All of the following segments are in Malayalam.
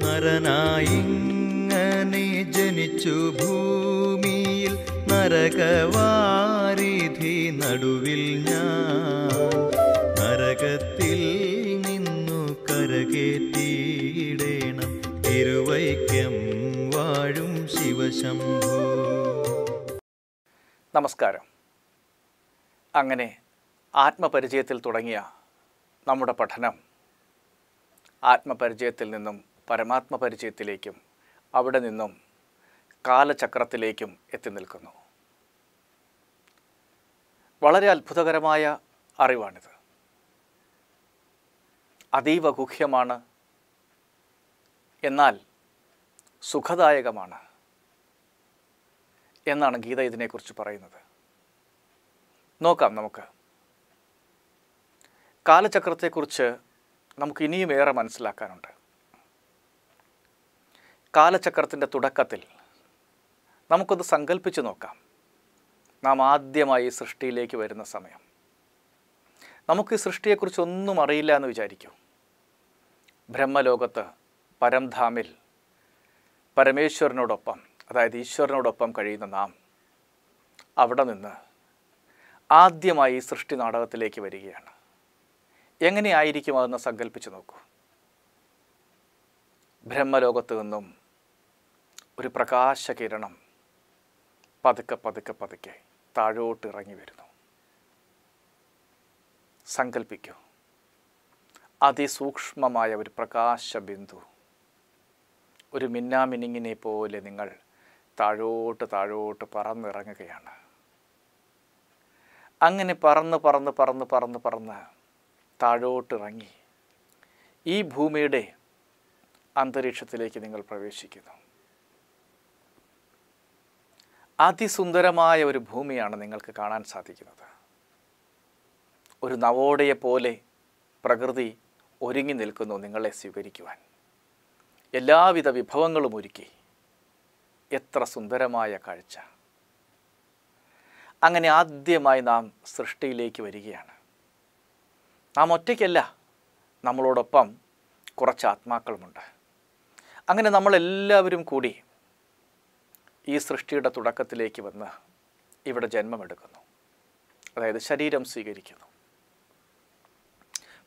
നരനായിങ്ങനെ ജനിച്ചു ഭൂമിയിൽ നരകവാരിധി നടുവിൽ ഞാൻ നരകത്തിൽ നിന്നു കരകേറ്റിയിടേണം തിരുവൈക്കം വാഴും ശിവശംഭോ നമസ്കാരം അങ്ങനെ ആത്മപരിചയത്തിൽ തുടങ്ങിയ നമ്മുടെ പഠനം ആത്മപരിചയത്തിൽ നിന്നും പരമാത്മ പരിചയത്തിലേക്കും അവിടെ നിന്നും കാലചക്രത്തിലേക്കും എത്തി നിൽക്കുന്നു വളരെ അത്ഭുതകരമായ അറിവാണിത് അതീവ ഗുഹ്യമാണ് എന്നാൽ സുഖദായകമാണ് എന്നാണ് ഗീത ഇതിനെക്കുറിച്ച് പറയുന്നത് നോക്കാം നമുക്ക് കാലചക്രത്തെക്കുറിച്ച് നമുക്ക് ഇനിയും ഏറെ മനസ്സിലാക്കാനുണ്ട് കാലചക്രത്തിൻ്റെ തുടക്കത്തിൽ നമുക്കൊന്ന് സങ്കല്പിച്ചു നോക്കാം നാം ആദ്യമായി സൃഷ്ടിയിലേക്ക് വരുന്ന സമയം നമുക്ക് ഈ സൃഷ്ടിയെക്കുറിച്ചൊന്നും അറിയില്ല എന്ന് വിചാരിക്കൂ ബ്രഹ്മലോകത്ത് പരംധാമിൽ പരമേശ്വരനോടൊപ്പം അതായത് ഈശ്വരനോടൊപ്പം കഴിയുന്ന നാം അവിടെ നിന്ന് ആദ്യമായി സൃഷ്ടി നാടകത്തിലേക്ക് വരികയാണ് എങ്ങനെയായിരിക്കും അതെന്ന് സങ്കല്പിച്ച് നോക്കൂ ബ്രഹ്മലോകത്ത് നിന്നും ഒരു പ്രകാശകിരണം പതുക്കെ പതുക്കെ പതുക്കെ താഴോട്ട് ഇറങ്ങി വരുന്നു സങ്കല്പിക്കൂ അതിസൂക്ഷ്മമായ ഒരു പ്രകാശ ബിന്ദു ഒരു മിന്നാമിനിങ്ങിനെ പോലെ നിങ്ങൾ താഴോട്ട് താഴോട്ട് പറന്നിറങ്ങുകയാണ് അങ്ങനെ പറന്ന് പറന്ന് പറന്ന് പറന്ന് പറന്ന് താഴോട്ടിറങ്ങി ഈ ഭൂമിയുടെ അന്തരീക്ഷത്തിലേക്ക് നിങ്ങൾ പ്രവേശിക്കുന്നു അതിസുന്ദരമായ ഒരു ഭൂമിയാണ് നിങ്ങൾക്ക് കാണാൻ സാധിക്കുന്നത് ഒരു നവോടയെപ്പോലെ പോലെ പ്രകൃതി ഒരുങ്ങി നിൽക്കുന്നു നിങ്ങളെ സ്വീകരിക്കുവാൻ എല്ലാവിധ വിഭവങ്ങളും ഒരുക്കി എത്ര സുന്ദരമായ കാഴ്ച അങ്ങനെ ആദ്യമായി നാം സൃഷ്ടിയിലേക്ക് വരികയാണ് നാം ഒറ്റയ്ക്കല്ല നമ്മളോടൊപ്പം കുറച്ച് ആത്മാക്കളുമുണ്ട് അങ്ങനെ നമ്മളെല്ലാവരും കൂടി ഈ സൃഷ്ടിയുടെ തുടക്കത്തിലേക്ക് വന്ന് ഇവിടെ ജന്മമെടുക്കുന്നു അതായത് ശരീരം സ്വീകരിക്കുന്നു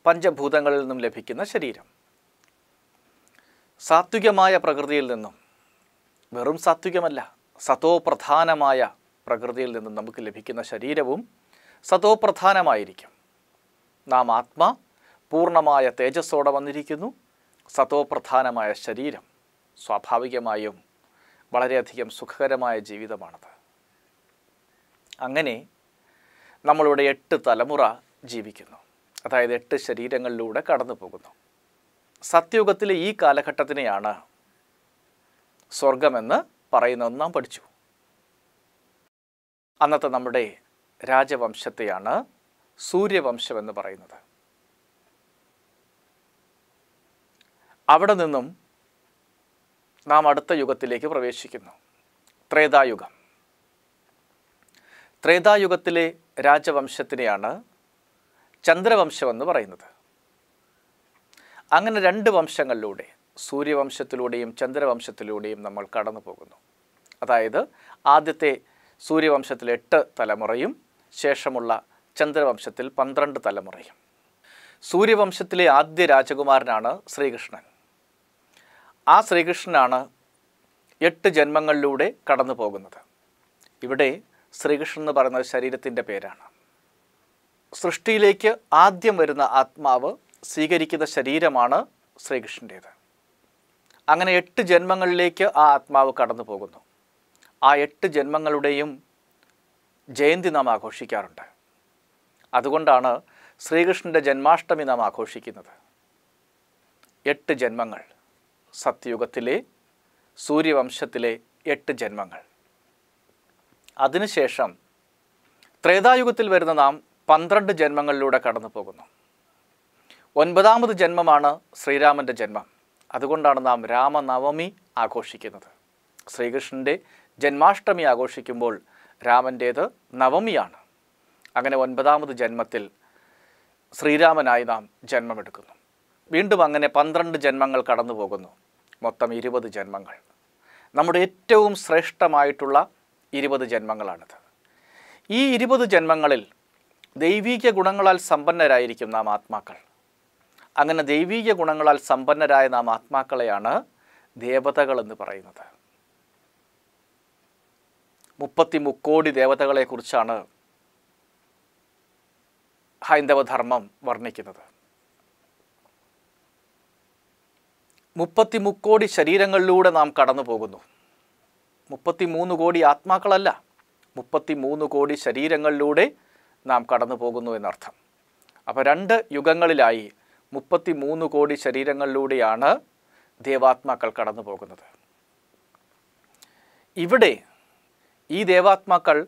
പഞ്ചഭൂതങ്ങളിൽ നിന്നും ലഭിക്കുന്ന ശരീരം സാത്വികമായ പ്രകൃതിയിൽ നിന്നും വെറും സാത്വികമല്ല സതോപ്രധാനമായ പ്രകൃതിയിൽ നിന്നും നമുക്ക് ലഭിക്കുന്ന ശരീരവും സതോപ്രധാനമായിരിക്കും നാം ആത്മ പൂർണ്ണമായ തേജസ്സോടെ വന്നിരിക്കുന്നു സതോപ്രധാനമായ ശരീരം സ്വാഭാവികമായും വളരെയധികം സുഖകരമായ ജീവിതമാണത് അങ്ങനെ നമ്മളിവിടെ എട്ട് തലമുറ ജീവിക്കുന്നു അതായത് എട്ട് ശരീരങ്ങളിലൂടെ കടന്നു പോകുന്നു സത്യയുഗത്തിലെ ഈ കാലഘട്ടത്തിനെയാണ് സ്വർഗമെന്ന് പറയുന്നതെന്ന് നാം പഠിച്ചു അന്നത്തെ നമ്മുടെ രാജവംശത്തെയാണ് സൂര്യവംശമെന്ന് പറയുന്നത് അവിടെ നിന്നും നാം അടുത്ത യുഗത്തിലേക്ക് പ്രവേശിക്കുന്നു ത്രേതായുഗം ത്രേതായുഗത്തിലെ രാജവംശത്തിനെയാണ് ചന്ദ്രവംശമെന്ന് പറയുന്നത് അങ്ങനെ രണ്ട് വംശങ്ങളിലൂടെ സൂര്യവംശത്തിലൂടെയും ചന്ദ്രവംശത്തിലൂടെയും നമ്മൾ കടന്നു പോകുന്നു അതായത് ആദ്യത്തെ സൂര്യവംശത്തിൽ എട്ട് തലമുറയും ശേഷമുള്ള ചന്ദ്രവംശത്തിൽ പന്ത്രണ്ട് തലമുറയും സൂര്യവംശത്തിലെ ആദ്യ രാജകുമാരനാണ് ശ്രീകൃഷ്ണൻ ആ ശ്രീകൃഷ്ണനാണ് എട്ട് ജന്മങ്ങളിലൂടെ കടന്നു പോകുന്നത് ഇവിടെ ശ്രീകൃഷ്ണൻ എന്ന് പറയുന്നത് ശരീരത്തിൻ്റെ പേരാണ് സൃഷ്ടിയിലേക്ക് ആദ്യം വരുന്ന ആത്മാവ് സ്വീകരിക്കുന്ന ശരീരമാണ് ശ്രീകൃഷ്ണൻ്റേത് അങ്ങനെ എട്ട് ജന്മങ്ങളിലേക്ക് ആ ആത്മാവ് കടന്നു പോകുന്നു ആ എട്ട് ജന്മങ്ങളുടെയും ജയന്തി നാം ആഘോഷിക്കാറുണ്ട് അതുകൊണ്ടാണ് ശ്രീകൃഷ്ണൻ്റെ ജന്മാഷ്ടമി നാം ആഘോഷിക്കുന്നത് എട്ട് ജന്മങ്ങൾ സത്യയുഗത്തിലെ സൂര്യവംശത്തിലെ എട്ട് ജന്മങ്ങൾ അതിനുശേഷം ത്രേതായുഗത്തിൽ വരുന്ന നാം പന്ത്രണ്ട് ജന്മങ്ങളിലൂടെ കടന്നു പോകുന്നു ഒൻപതാമത് ജന്മമാണ് ശ്രീരാമൻ്റെ ജന്മം അതുകൊണ്ടാണ് നാം രാമനവമി ആഘോഷിക്കുന്നത് ശ്രീകൃഷ്ണൻ്റെ ജന്മാഷ്ടമി ആഘോഷിക്കുമ്പോൾ രാമൻ്റേത് നവമിയാണ് അങ്ങനെ ഒൻപതാമത് ജന്മത്തിൽ ശ്രീരാമനായി നാം ജന്മമെടുക്കുന്നു വീണ്ടും അങ്ങനെ പന്ത്രണ്ട് ജന്മങ്ങൾ കടന്നു പോകുന്നു മൊത്തം ഇരുപത് ജന്മങ്ങൾ നമ്മുടെ ഏറ്റവും ശ്രേഷ്ഠമായിട്ടുള്ള ഇരുപത് ജന്മങ്ങളാണിത് ഈ ഇരുപത് ജന്മങ്ങളിൽ ദൈവീക ഗുണങ്ങളാൽ സമ്പന്നരായിരിക്കും നാം ആത്മാക്കൾ അങ്ങനെ ദൈവീക ഗുണങ്ങളാൽ സമ്പന്നരായ നാം ആത്മാക്കളെയാണ് ദേവതകൾ എന്ന് പറയുന്നത് മുപ്പത്തി മുക്കോടി ദേവതകളെക്കുറിച്ചാണ് ഹൈന്ദവധർമ്മം വർണ്ണിക്കുന്നത് മുപ്പത്തി മുക്കോടി ശരീരങ്ങളിലൂടെ നാം കടന്നു പോകുന്നു മുപ്പത്തി മൂന്ന് കോടി ആത്മാക്കളല്ല മുപ്പത്തി മൂന്ന് കോടി ശരീരങ്ങളിലൂടെ നാം കടന്നു പോകുന്നു എന്നർത്ഥം അപ്പോൾ രണ്ട് യുഗങ്ങളിലായി മുപ്പത്തി മൂന്ന് കോടി ശരീരങ്ങളിലൂടെയാണ് ദേവാത്മാക്കൾ കടന്നു പോകുന്നത് ഇവിടെ ഈ ദേവാത്മാക്കൾ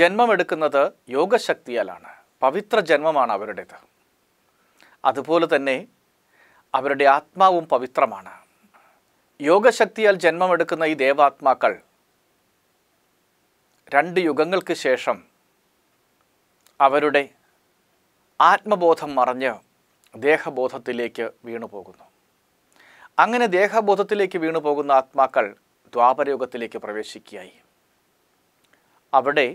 ജന്മമെടുക്കുന്നത് യോഗശക്തിയാലാണ് പവിത്ര ജന്മമാണ് അവരുടേത് അതുപോലെ തന്നെ അവരുടെ ആത്മാവും പവിത്രമാണ് യോഗശക്തിയാൽ ജന്മമെടുക്കുന്ന ഈ ദേവാത്മാക്കൾ രണ്ട് യുഗങ്ങൾക്ക് ശേഷം അവരുടെ ആത്മബോധം മറഞ്ഞ് ദേഹബോധത്തിലേക്ക് വീണു പോകുന്നു അങ്ങനെ ദേഹബോധത്തിലേക്ക് വീണു പോകുന്ന ആത്മാക്കൾ ദ്വാപരയുഗത്തിലേക്ക് പ്രവേശിക്കുകയായി അവിടെ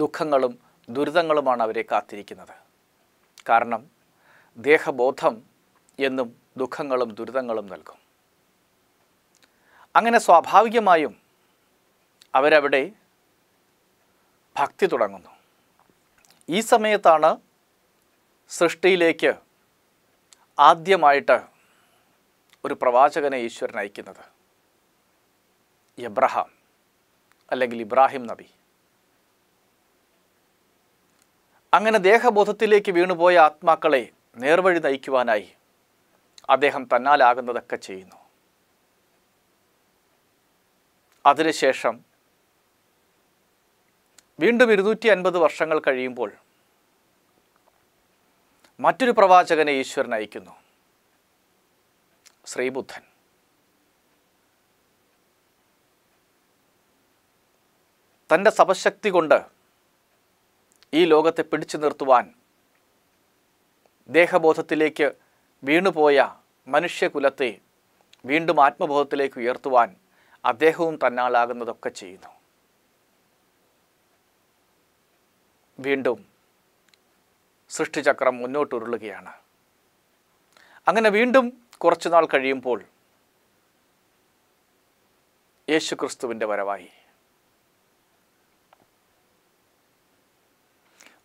ദുഃഖങ്ങളും ദുരിതങ്ങളുമാണ് അവരെ കാത്തിരിക്കുന്നത് കാരണം ദേഹബോധം എന്നും ദുഃഖങ്ങളും ദുരിതങ്ങളും നൽകും അങ്ങനെ സ്വാഭാവികമായും അവരവിടെ ഭക്തി തുടങ്ങുന്നു ഈ സമയത്താണ് സൃഷ്ടിയിലേക്ക് ആദ്യമായിട്ട് ഒരു പ്രവാചകനെ ഈശ്വരൻ അയക്കുന്നത് എബ്രഹാം അല്ലെങ്കിൽ ഇബ്രാഹിം നബി അങ്ങനെ ദേഹബോധത്തിലേക്ക് വീണുപോയ ആത്മാക്കളെ നേർവഴി നയിക്കുവാനായി അദ്ദേഹം തന്നാലാകുന്നതൊക്കെ ചെയ്യുന്നു അതിനുശേഷം വീണ്ടും ഇരുന്നൂറ്റി അൻപത് വർഷങ്ങൾ കഴിയുമ്പോൾ മറ്റൊരു പ്രവാചകനെ ഈശ്വരൻ അയക്കുന്നു ശ്രീബുദ്ധൻ തൻ്റെ സപശക്തി കൊണ്ട് ഈ ലോകത്തെ പിടിച്ചു നിർത്തുവാൻ ദേഹബോധത്തിലേക്ക് വീണുപോയ മനുഷ്യകുലത്തെ വീണ്ടും ആത്മബോധത്തിലേക്ക് ഉയർത്തുവാൻ അദ്ദേഹവും തന്നാളാകുന്നതൊക്കെ ചെയ്യുന്നു വീണ്ടും സൃഷ്ടിചക്രം മുന്നോട്ടുരുളുകയാണ് അങ്ങനെ വീണ്ടും കുറച്ചു നാൾ കഴിയുമ്പോൾ യേശുക്രിസ്തുവിൻ്റെ വരവായി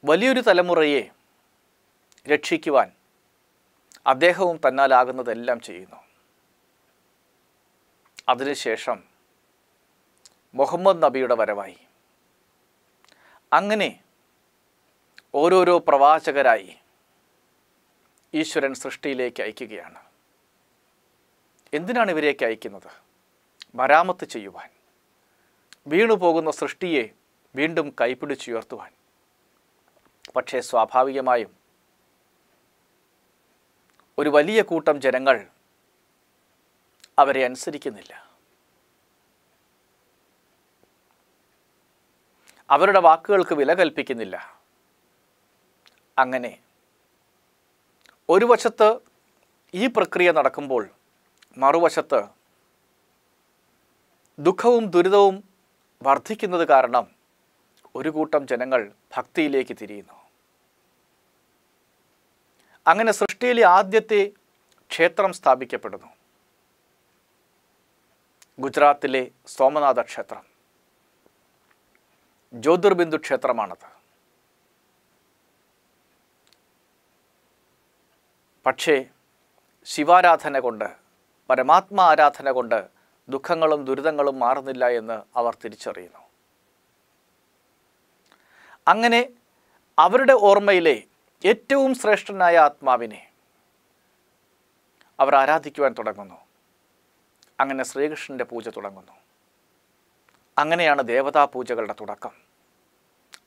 വലിയൊരു തലമുറയെ രക്ഷിക്കുവാൻ അദ്ദേഹവും തന്നാലാകുന്നതെല്ലാം ചെയ്യുന്നു അതിനുശേഷം മുഹമ്മദ് നബിയുടെ വരവായി അങ്ങനെ ഓരോരോ പ്രവാചകരായി ഈശ്വരൻ സൃഷ്ടിയിലേക്ക് അയക്കുകയാണ് എന്തിനാണ് ഇവരേക്ക് അയക്കുന്നത് മരാമത്ത് ചെയ്യുവാൻ വീണുപോകുന്ന സൃഷ്ടിയെ വീണ്ടും കൈപിടിച്ചുയർത്തുവാൻ പക്ഷേ സ്വാഭാവികമായും ഒരു വലിയ കൂട്ടം ജനങ്ങൾ അവരെ അനുസരിക്കുന്നില്ല അവരുടെ വാക്കുകൾക്ക് വില കൽപ്പിക്കുന്നില്ല അങ്ങനെ ഒരു വശത്ത് ഈ പ്രക്രിയ നടക്കുമ്പോൾ മറുവശത്ത് ദുഃഖവും ദുരിതവും വർദ്ധിക്കുന്നത് കാരണം ഒരു കൂട്ടം ജനങ്ങൾ ഭക്തിയിലേക്ക് തിരിയുന്നു അങ്ങനെ സൃഷ്ടിയിലെ ആദ്യത്തെ ക്ഷേത്രം സ്ഥാപിക്കപ്പെടുന്നു ഗുജറാത്തിലെ സോമനാഥ ക്ഷേത്രം ജ്യോതിർബിന്ദു ക്ഷേത്രമാണത് പക്ഷേ ശിവാരാധന കൊണ്ട് പരമാത്മ ആരാധന കൊണ്ട് ദുഃഖങ്ങളും ദുരിതങ്ങളും മാറുന്നില്ല എന്ന് അവർ തിരിച്ചറിയുന്നു അങ്ങനെ അവരുടെ ഓർമ്മയിലെ ഏറ്റവും ശ്രേഷ്ഠനായ ആത്മാവിനെ അവർ ആരാധിക്കുവാൻ തുടങ്ങുന്നു അങ്ങനെ ശ്രീകൃഷ്ണൻ്റെ പൂജ തുടങ്ങുന്നു അങ്ങനെയാണ് ദേവതാ പൂജകളുടെ തുടക്കം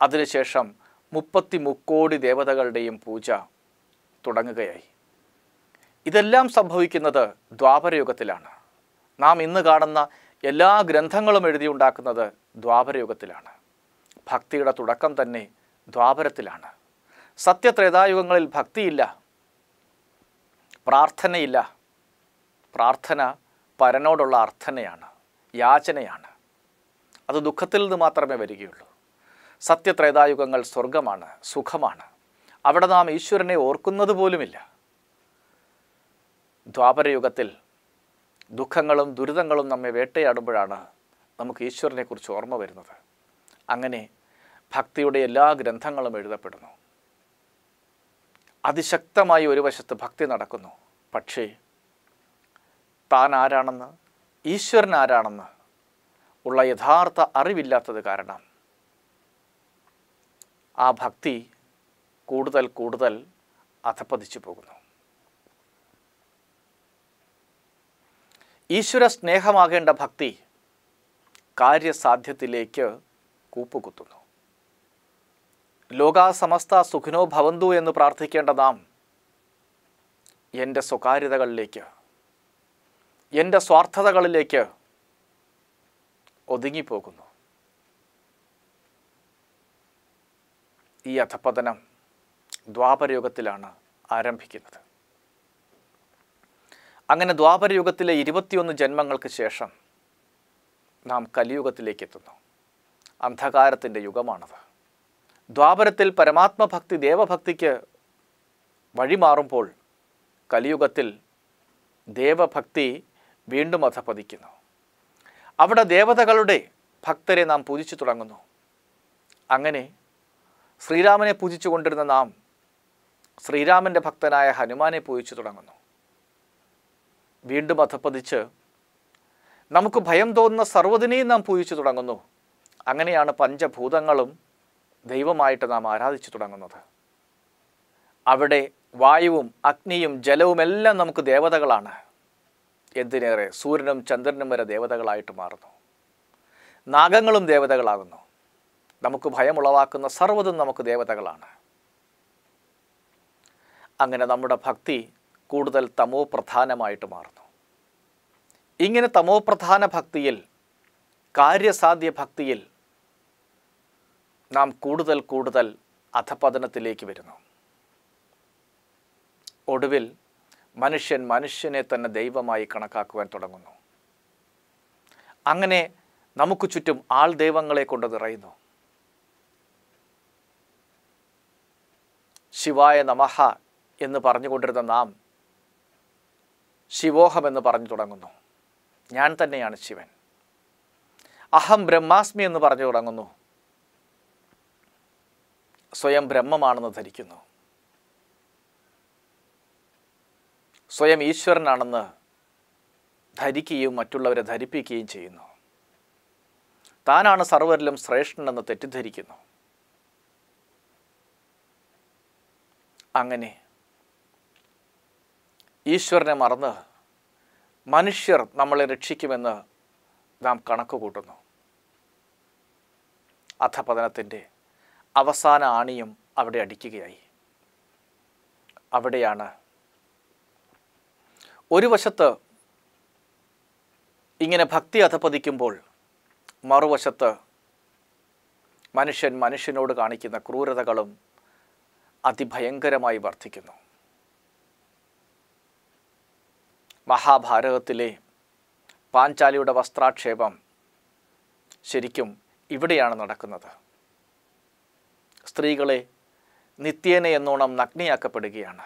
അതിനുശേഷം മുപ്പത്തി മുക്കോടി ദേവതകളുടെയും പൂജ തുടങ്ങുകയായി ഇതെല്ലാം സംഭവിക്കുന്നത് ദ്വാപരയുഗത്തിലാണ് നാം ഇന്ന് കാണുന്ന എല്ലാ ഗ്രന്ഥങ്ങളും എഴുതിയുണ്ടാക്കുന്നത് ദ്വാപരയുഗത്തിലാണ് ഭക്തിയുടെ തുടക്കം തന്നെ ദ്വാപരത്തിലാണ് സത്യത്രേതായുഗങ്ങളിൽ ഭക്തിയില്ല പ്രാർത്ഥനയില്ല പ്രാർത്ഥന പരനോടുള്ള അർത്ഥനയാണ് യാചനയാണ് അത് ദുഃഖത്തിൽ നിന്ന് മാത്രമേ വരികയുള്ളൂ സത്യത്രേതായുഗങ്ങൾ സ്വർഗമാണ് സുഖമാണ് അവിടെ നാം ഈശ്വരനെ ഓർക്കുന്നത് പോലുമില്ല ദ്വാപരയുഗത്തിൽ ദുഃഖങ്ങളും ദുരിതങ്ങളും നമ്മെ വേട്ടയാടുമ്പോഴാണ് നമുക്ക് ഈശ്വരനെക്കുറിച്ച് ഓർമ്മ വരുന്നത് അങ്ങനെ ഭക്തിയുടെ എല്ലാ ഗ്രന്ഥങ്ങളും എഴുതപ്പെടുന്നു അതിശക്തമായി ഒരു വശത്ത് ഭക്തി നടക്കുന്നു പക്ഷേ താൻ ആരാണെന്ന് ഈശ്വരൻ ആരാണെന്ന് ഉള്ള യഥാർത്ഥ അറിവില്ലാത്തത് കാരണം ആ ഭക്തി കൂടുതൽ കൂടുതൽ അധപ്പതിച്ചു പോകുന്നു ഈശ്വര സ്നേഹമാകേണ്ട ഭക്തി കാര്യസാധ്യത്തിലേക്ക് കൂപ്പുകുത്തുന്നു ലോകാസമസ്ത സുഖിനോ ഭവന്തു എന്ന് പ്രാർത്ഥിക്കേണ്ട നാം എൻ്റെ സ്വകാര്യതകളിലേക്ക് എൻ്റെ സ്വാർത്ഥതകളിലേക്ക് ഒതുങ്ങിപ്പോകുന്നു ഈ അധപ്പതനം ദ്വാപരയുഗത്തിലാണ് ആരംഭിക്കുന്നത് അങ്ങനെ ദ്വാപരയുഗത്തിലെ ഇരുപത്തിയൊന്ന് ജന്മങ്ങൾക്ക് ശേഷം നാം കലിയുഗത്തിലേക്ക് എത്തുന്നു അന്ധകാരത്തിൻ്റെ യുഗമാണത് ദ്വാപരത്തിൽ പരമാത്മഭക്തി ദേവഭക്തിക്ക് വഴിമാറുമ്പോൾ കലിയുഗത്തിൽ ദേവഭക്തി വീണ്ടും അധപതിക്കുന്നു അവിടെ ദേവതകളുടെ ഭക്തരെ നാം പൂജിച്ചു തുടങ്ങുന്നു അങ്ങനെ ശ്രീരാമനെ പൂജിച്ചു കൊണ്ടിരുന്ന നാം ശ്രീരാമൻ്റെ ഭക്തനായ ഹനുമാനെ പൂജിച്ചു തുടങ്ങുന്നു വീണ്ടും അധപ്പതിച്ച് നമുക്ക് ഭയം തോന്നുന്ന സർവ്വതിനെയും നാം പൂജിച്ചു തുടങ്ങുന്നു അങ്ങനെയാണ് പഞ്ചഭൂതങ്ങളും ദൈവമായിട്ട് നാം ആരാധിച്ചു തുടങ്ങുന്നത് അവിടെ വായുവും അഗ്നിയും ജലവും എല്ലാം നമുക്ക് ദേവതകളാണ് എന്തിനേറെ സൂര്യനും ചന്ദ്രനും വരെ ദേവതകളായിട്ട് മാറുന്നു നാഗങ്ങളും ദേവതകളാകുന്നു നമുക്ക് ഭയമുളവാക്കുന്ന സർവ്വതും നമുക്ക് ദേവതകളാണ് അങ്ങനെ നമ്മുടെ ഭക്തി കൂടുതൽ തമോ പ്രധാനമായിട്ട് മാറുന്നു ഇങ്ങനെ തമോ പ്രധാന ഭക്തിയിൽ കാര്യസാധ്യ ഭക്തിയിൽ നാം കൂടുതൽ കൂടുതൽ അധപതനത്തിലേക്ക് വരുന്നു ഒടുവിൽ മനുഷ്യൻ മനുഷ്യനെ തന്നെ ദൈവമായി കണക്കാക്കുവാൻ തുടങ്ങുന്നു അങ്ങനെ നമുക്ക് ചുറ്റും ആൾ ദൈവങ്ങളെ കൊണ്ട് നിറയുന്നു ശിവായ നമഹ എന്ന് പറഞ്ഞുകൊണ്ടിരുന്ന നാം ശിവോഹം എന്ന് പറഞ്ഞു തുടങ്ങുന്നു ഞാൻ തന്നെയാണ് ശിവൻ അഹം ബ്രഹ്മാസ്മി എന്ന് പറഞ്ഞു തുടങ്ങുന്നു സ്വയം ബ്രഹ്മമാണെന്ന് ധരിക്കുന്നു സ്വയം ഈശ്വരനാണെന്ന് ധരിക്കുകയും മറ്റുള്ളവരെ ധരിപ്പിക്കുകയും ചെയ്യുന്നു താനാണ് സർവരിലും ശ്രേഷ്ഠനെന്ന് തെറ്റിദ്ധരിക്കുന്നു അങ്ങനെ ഈശ്വരനെ മറന്ന് മനുഷ്യർ നമ്മളെ രക്ഷിക്കുമെന്ന് നാം കണക്ക് കൂട്ടുന്നു അധപതനത്തിൻ്റെ അവസാന ആണിയും അവിടെ അടിക്കുകയായി അവിടെയാണ് ഒരു വശത്ത് ഇങ്ങനെ ഭക്തി അധപതിക്കുമ്പോൾ മറുവശത്ത് മനുഷ്യൻ മനുഷ്യനോട് കാണിക്കുന്ന ക്രൂരതകളും അതിഭയങ്കരമായി വർദ്ധിക്കുന്നു മഹാഭാരതത്തിലെ പാഞ്ചാലിയുടെ വസ്ത്രാക്ഷേപം ശരിക്കും ഇവിടെയാണ് നടക്കുന്നത് സ്ത്രീകളെ നിത്യേന എന്നോണം നഗ്നിയാക്കപ്പെടുകയാണ്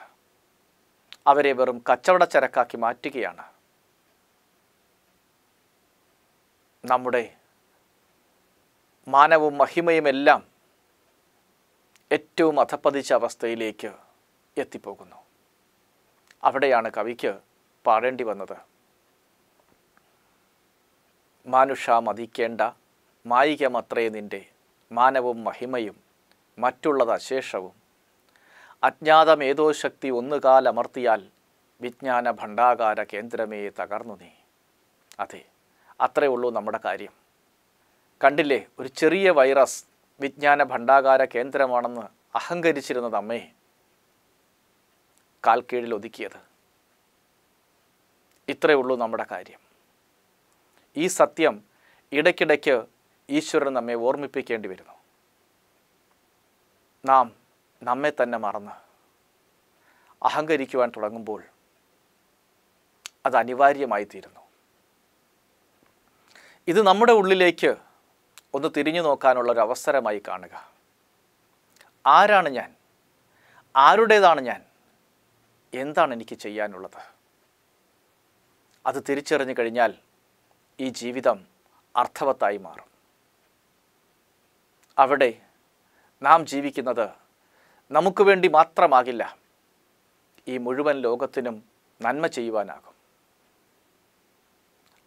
അവരെ വെറും കച്ചവട ചരക്കാക്കി മാറ്റുകയാണ് നമ്മുടെ മാനവും എല്ലാം ഏറ്റവും അധപ്പതിച്ച അവസ്ഥയിലേക്ക് എത്തിപ്പോകുന്നു അവിടെയാണ് കവിക്ക് പാടേണ്ടി വന്നത് മാനുഷ മതിക്കേണ്ട മായികമത്രേ നിൻ്റെ മാനവും മഹിമയും മറ്റുള്ളത് അശേഷവും അജ്ഞാതമേതോ ശക്തി ഒന്നുകാലമർത്തിയാൽ വിജ്ഞാന ഭണ്ഡാകാര കേന്ദ്രമേ തകർന്നു നീ അതെ അത്രേ ഉള്ളൂ നമ്മുടെ കാര്യം കണ്ടില്ലേ ഒരു ചെറിയ വൈറസ് വിജ്ഞാന ഭണ്ഡാകാര കേന്ദ്രമാണെന്ന് അഹങ്കരിച്ചിരുന്നത് അമ്മേ കാൽക്കീഴിൽ ഒതുക്കിയത് ഇത്രേ ഉള്ളൂ നമ്മുടെ കാര്യം ഈ സത്യം ഇടയ്ക്കിടയ്ക്ക് ഈശ്വരൻ നമ്മെ ഓർമ്മിപ്പിക്കേണ്ടി വരുന്നു നാം നമ്മെ തന്നെ മറന്ന് അഹങ്കരിക്കുവാൻ തുടങ്ങുമ്പോൾ അത് അനിവാര്യമായി തീരുന്നു ഇത് നമ്മുടെ ഉള്ളിലേക്ക് ഒന്ന് തിരിഞ്ഞു നോക്കാനുള്ള ഒരു അവസരമായി കാണുക ആരാണ് ഞാൻ ആരുടേതാണ് ഞാൻ എന്താണ് എനിക്ക് ചെയ്യാനുള്ളത് അത് തിരിച്ചറിഞ്ഞു കഴിഞ്ഞാൽ ഈ ജീവിതം അർത്ഥവത്തായി മാറും അവിടെ നാം ജീവിക്കുന്നത് നമുക്ക് വേണ്ടി മാത്രമാകില്ല ഈ മുഴുവൻ ലോകത്തിനും നന്മ ചെയ്യുവാനാകും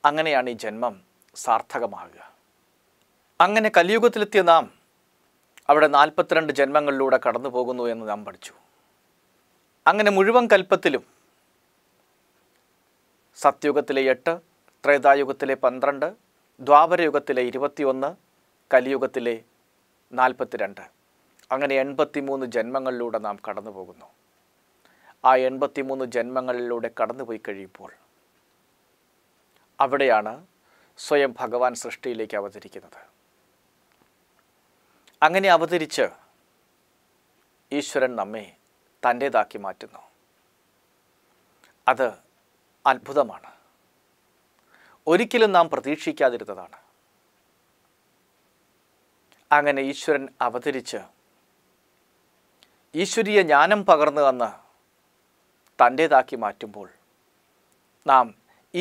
അങ്ങനെയാണ് ഈ ജന്മം സാർത്ഥകമാകുക അങ്ങനെ കലിയുഗത്തിലെത്തിയ നാം അവിടെ നാൽപ്പത്തിരണ്ട് ജന്മങ്ങളിലൂടെ കടന്നു പോകുന്നു എന്ന് നാം പഠിച്ചു അങ്ങനെ മുഴുവൻ കൽപ്പത്തിലും സത്യുഗത്തിലെ എട്ട് ത്രേതായുഗത്തിലെ പന്ത്രണ്ട് ദ്വാപരയുഗത്തിലെ ഇരുപത്തിയൊന്ന് കലിയുഗത്തിലെ നാൽപ്പത്തിരണ്ട് അങ്ങനെ എൺപത്തിമൂന്ന് ജന്മങ്ങളിലൂടെ നാം കടന്നു പോകുന്നു ആ എൺപത്തിമൂന്ന് ജന്മങ്ങളിലൂടെ കടന്നുപോയി കഴിയുമ്പോൾ അവിടെയാണ് സ്വയം ഭഗവാൻ സൃഷ്ടിയിലേക്ക് അവതരിക്കുന്നത് അങ്ങനെ അവതരിച്ച് ഈശ്വരൻ നമ്മെ തൻ്റേതാക്കി മാറ്റുന്നു അത് അത്ഭുതമാണ് ഒരിക്കലും നാം പ്രതീക്ഷിക്കാതിരുന്നതാണ് അങ്ങനെ ഈശ്വരൻ അവതരിച്ച് ഈശ്വരീയ ജ്ഞാനം പകർന്നു തന്ന് തൻ്റേതാക്കി മാറ്റുമ്പോൾ നാം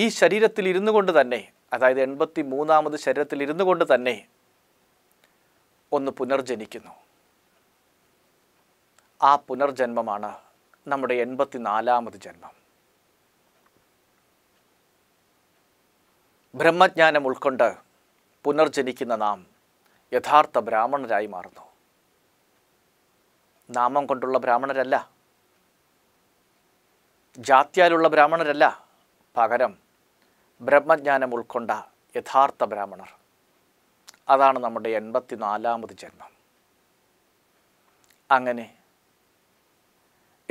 ഈ ശരീരത്തിൽ ഇരുന്നു കൊണ്ട് തന്നെ അതായത് എൺപത്തി മൂന്നാമത് ശരീരത്തിൽ ഇരുന്നു കൊണ്ട് തന്നെ ഒന്ന് പുനർജനിക്കുന്നു ആ പുനർജന്മമാണ് നമ്മുടെ എൺപത്തിനാലാമത് ജന്മം ബ്രഹ്മജ്ഞാനം ഉൾക്കൊണ്ട് പുനർജനിക്കുന്ന നാം യഥാർത്ഥ ബ്രാഹ്മണരായി മാറുന്നു നാമം കൊണ്ടുള്ള ബ്രാഹ്മണരല്ല ജാത്യാലുള്ള ബ്രാഹ്മണരല്ല പകരം ബ്രഹ്മജ്ഞാനം ഉൾക്കൊണ്ട യഥാർത്ഥ ബ്രാഹ്മണർ അതാണ് നമ്മുടെ എൺപത്തിനാലാമത് ജന്മം അങ്ങനെ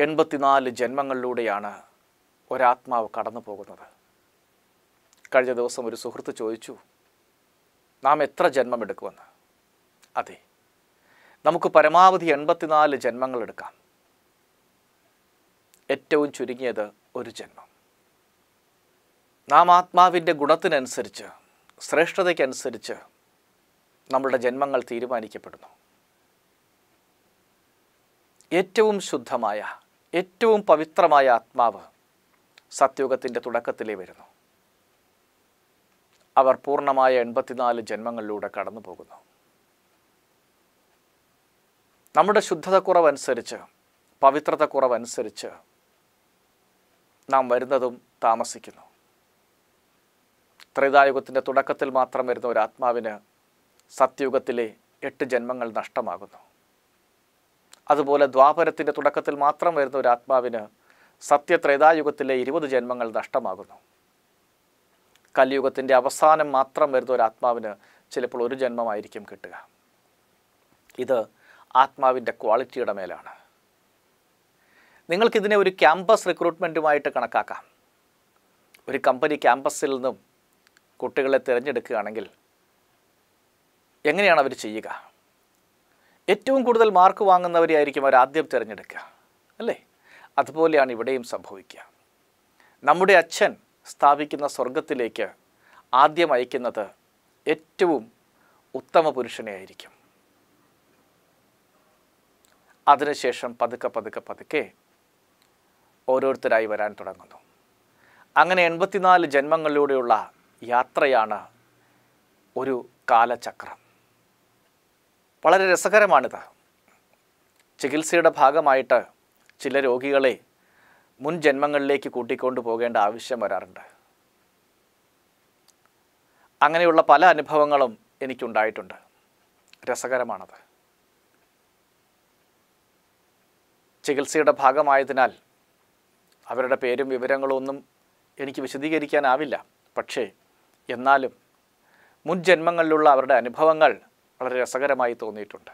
എൺപത്തിനാല് ജന്മങ്ങളിലൂടെയാണ് ഒരാത്മാവ് കടന്നു പോകുന്നത് കഴിഞ്ഞ ദിവസം ഒരു സുഹൃത്ത് ചോദിച്ചു നാം എത്ര ജന്മം എടുക്കുമെന്ന് അതെ നമുക്ക് പരമാവധി എൺപത്തിനാല് ജന്മങ്ങൾ എടുക്കാം ഏറ്റവും ചുരുങ്ങിയത് ഒരു ജന്മം നാം ആത്മാവിൻ്റെ ഗുണത്തിനനുസരിച്ച് ശ്രേഷ്ഠതയ്ക്കനുസരിച്ച് നമ്മുടെ ജന്മങ്ങൾ തീരുമാനിക്കപ്പെടുന്നു ഏറ്റവും ശുദ്ധമായ ഏറ്റവും പവിത്രമായ ആത്മാവ് സത്യുഗത്തിൻ്റെ തുടക്കത്തിലേ വരുന്നു അവർ പൂർണ്ണമായ എൺപത്തിനാല് ജന്മങ്ങളിലൂടെ കടന്നു പോകുന്നു നമ്മുടെ ശുദ്ധതക്കുറവനുസരിച്ച് പവിത്രതക്കുറവനുസരിച്ച് നാം വരുന്നതും താമസിക്കുന്നു ത്രൈതായുഗത്തിൻ്റെ തുടക്കത്തിൽ മാത്രം വരുന്ന ഒരു ആത്മാവിന് സത്യയുഗത്തിലെ എട്ട് ജന്മങ്ങൾ നഷ്ടമാകുന്നു അതുപോലെ ദ്വാപരത്തിൻ്റെ തുടക്കത്തിൽ മാത്രം വരുന്ന ഒരു ആത്മാവിന് സത്യത്രേതായുഗത്തിലെ ഇരുപത് ജന്മങ്ങൾ നഷ്ടമാകുന്നു കലിയുഗത്തിൻ്റെ അവസാനം മാത്രം വരുന്ന ഒരു ആത്മാവിന് ചിലപ്പോൾ ഒരു ജന്മമായിരിക്കും കിട്ടുക ഇത് ആത്മാവിൻ്റെ ക്വാളിറ്റിയുടെ മേലാണ് നിങ്ങൾക്കിതിനെ ഒരു ക്യാമ്പസ് റിക്രൂട്ട്മെൻറ്റുമായിട്ട് കണക്കാക്കാം ഒരു കമ്പനി ക്യാമ്പസിൽ നിന്നും കുട്ടികളെ തിരഞ്ഞെടുക്കുകയാണെങ്കിൽ എങ്ങനെയാണ് അവർ ചെയ്യുക ഏറ്റവും കൂടുതൽ മാർക്ക് വാങ്ങുന്നവരെയായിരിക്കും അവർ ആദ്യം തിരഞ്ഞെടുക്കുക അല്ലേ അതുപോലെയാണ് ഇവിടെയും സംഭവിക്കുക നമ്മുടെ അച്ഛൻ സ്ഥാപിക്കുന്ന സ്വർഗത്തിലേക്ക് ആദ്യം അയക്കുന്നത് ഏറ്റവും ഉത്തമ പുരുഷനെ ആയിരിക്കും അതിനുശേഷം പതുക്കെ പതുക്കെ പതുക്കെ ഓരോരുത്തരായി വരാൻ തുടങ്ങുന്നു അങ്ങനെ എൺപത്തിനാല് ജന്മങ്ങളിലൂടെയുള്ള യാത്രയാണ് ഒരു കാലചക്രം വളരെ രസകരമാണിത് ചികിത്സയുടെ ഭാഗമായിട്ട് ചില രോഗികളെ മുൻ ജന്മങ്ങളിലേക്ക് കൂട്ടിക്കൊണ്ടു പോകേണ്ട ആവശ്യം വരാറുണ്ട് അങ്ങനെയുള്ള പല അനുഭവങ്ങളും എനിക്കുണ്ടായിട്ടുണ്ട് രസകരമാണത് ചികിത്സയുടെ ഭാഗമായതിനാൽ അവരുടെ പേരും വിവരങ്ങളും ഒന്നും എനിക്ക് വിശദീകരിക്കാനാവില്ല പക്ഷേ എന്നാലും മുൻ ജന്മങ്ങളിലുള്ള അവരുടെ അനുഭവങ്ങൾ വളരെ രസകരമായി തോന്നിയിട്ടുണ്ട്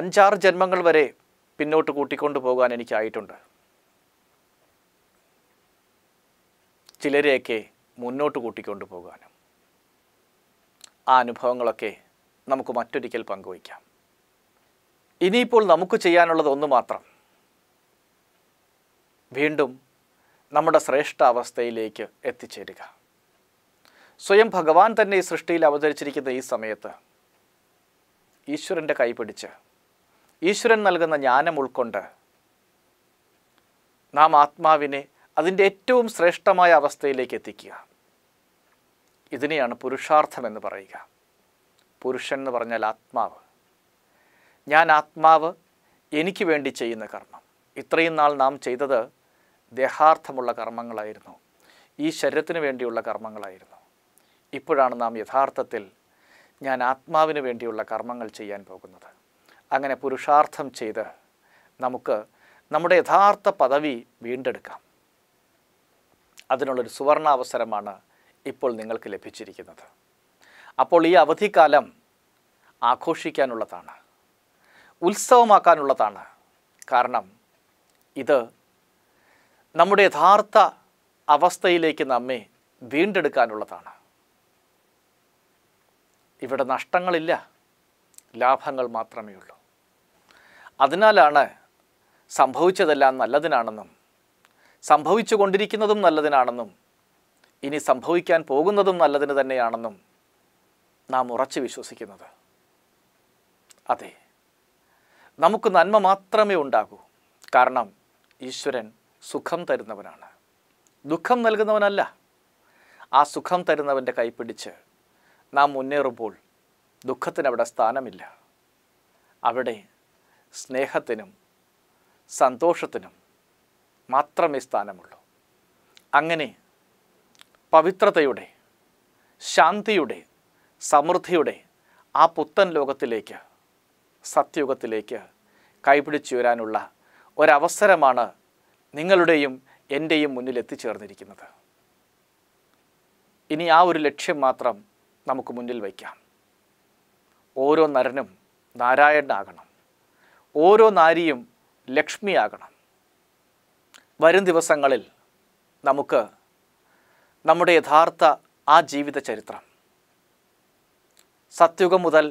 അഞ്ചാറ് ജന്മങ്ങൾ വരെ പിന്നോട്ട് കൂട്ടിക്കൊണ്ടു പോകാൻ എനിക്കായിട്ടുണ്ട് ചിലരെയൊക്കെ മുന്നോട്ട് കൂട്ടിക്കൊണ്ടു പോകാനും ആ അനുഭവങ്ങളൊക്കെ നമുക്ക് മറ്റൊരിക്കൽ പങ്കുവയ്ക്കാം ഇനിയിപ്പോൾ നമുക്ക് ചെയ്യാനുള്ളത് ഒന്ന് മാത്രം വീണ്ടും നമ്മുടെ ശ്രേഷ്ഠ അവസ്ഥയിലേക്ക് എത്തിച്ചേരുക സ്വയം ഭഗവാൻ തന്നെ ഈ സൃഷ്ടിയിൽ അവതരിച്ചിരിക്കുന്ന ഈ സമയത്ത് ഈശ്വരൻ്റെ കൈപിടിച്ച് ഈശ്വരൻ നൽകുന്ന ജ്ഞാനം ഉൾക്കൊണ്ട് നാം ആത്മാവിനെ അതിൻ്റെ ഏറ്റവും ശ്രേഷ്ഠമായ അവസ്ഥയിലേക്ക് എത്തിക്കുക ഇതിനെയാണ് പുരുഷാർത്ഥം എന്ന് പറയുക പുരുഷൻ എന്ന് പറഞ്ഞാൽ ആത്മാവ് ഞാൻ ആത്മാവ് എനിക്ക് വേണ്ടി ചെയ്യുന്ന കർമ്മം ഇത്രയും നാൾ നാം ചെയ്തത് ദേഹാർത്ഥമുള്ള കർമ്മങ്ങളായിരുന്നു ഈ ശരീരത്തിന് വേണ്ടിയുള്ള കർമ്മങ്ങളായിരുന്നു ഇപ്പോഴാണ് നാം യഥാർത്ഥത്തിൽ ഞാൻ ആത്മാവിന് വേണ്ടിയുള്ള കർമ്മങ്ങൾ ചെയ്യാൻ പോകുന്നത് അങ്ങനെ പുരുഷാർത്ഥം ചെയ്ത് നമുക്ക് നമ്മുടെ യഥാർത്ഥ പദവി വീണ്ടെടുക്കാം അതിനുള്ളൊരു സുവർണാവസരമാണ് ഇപ്പോൾ നിങ്ങൾക്ക് ലഭിച്ചിരിക്കുന്നത് അപ്പോൾ ഈ അവധിക്കാലം ആഘോഷിക്കാനുള്ളതാണ് ഉത്സവമാക്കാനുള്ളതാണ് കാരണം ഇത് നമ്മുടെ യഥാർത്ഥ അവസ്ഥയിലേക്ക് നമ്മെ വീണ്ടെടുക്കാനുള്ളതാണ് ഇവിടെ നഷ്ടങ്ങളില്ല ലാഭങ്ങൾ മാത്രമേ ഉള്ളൂ അതിനാലാണ് സംഭവിച്ചതെല്ലാം നല്ലതിനാണെന്നും സംഭവിച്ചു കൊണ്ടിരിക്കുന്നതും നല്ലതിനാണെന്നും ഇനി സംഭവിക്കാൻ പോകുന്നതും നല്ലതിന് തന്നെയാണെന്നും നാം ഉറച്ചു വിശ്വസിക്കുന്നത് അതെ നമുക്ക് നന്മ മാത്രമേ ഉണ്ടാകൂ കാരണം ഈശ്വരൻ സുഖം തരുന്നവനാണ് ദുഃഖം നൽകുന്നവനല്ല ആ സുഖം തരുന്നവൻ്റെ കൈപ്പിടിച്ച് നാം മുന്നേറുമ്പോൾ ദുഃഖത്തിന് അവിടെ സ്ഥാനമില്ല അവിടെ സ്നേഹത്തിനും സന്തോഷത്തിനും മാത്രമേ സ്ഥാനമുള്ളൂ അങ്ങനെ പവിത്രതയുടെ ശാന്തിയുടെ സമൃദ്ധിയുടെ ആ പുത്തൻ ലോകത്തിലേക്ക് സത്യയുഗത്തിലേക്ക് വരാനുള്ള ഒരവസരമാണ് നിങ്ങളുടെയും എൻ്റെയും മുന്നിൽ എത്തിച്ചേർന്നിരിക്കുന്നത് ഇനി ആ ഒരു ലക്ഷ്യം മാത്രം നമുക്ക് മുന്നിൽ വയ്ക്കാം ഓരോ നരനും നാരായണനാകണം ഓരോ നാരിയും ലക്ഷ്മിയാകണം വരും ദിവസങ്ങളിൽ നമുക്ക് നമ്മുടെ യഥാർത്ഥ ആ ജീവിത ചരിത്രം സത്യുഗം മുതൽ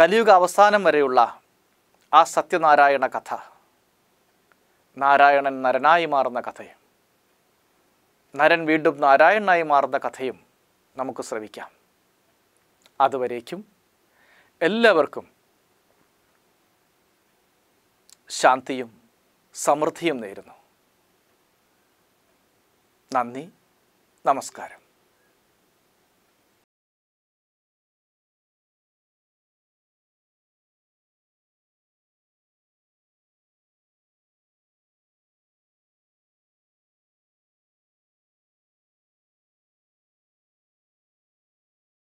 കലിയുഗ അവസാനം വരെയുള്ള ആ സത്യനാരായണ കഥ നാരായണൻ നരനായി മാറുന്ന കഥയും നരൻ വീണ്ടും നാരായണനായി മാറുന്ന കഥയും നമുക്ക് ശ്രവിക്കാം അതുവരേക്കും എല്ലാവർക്കും ശാന്തിയും സമൃദ്ധിയും നേരുന്നു നന്ദി നമസ്കാരം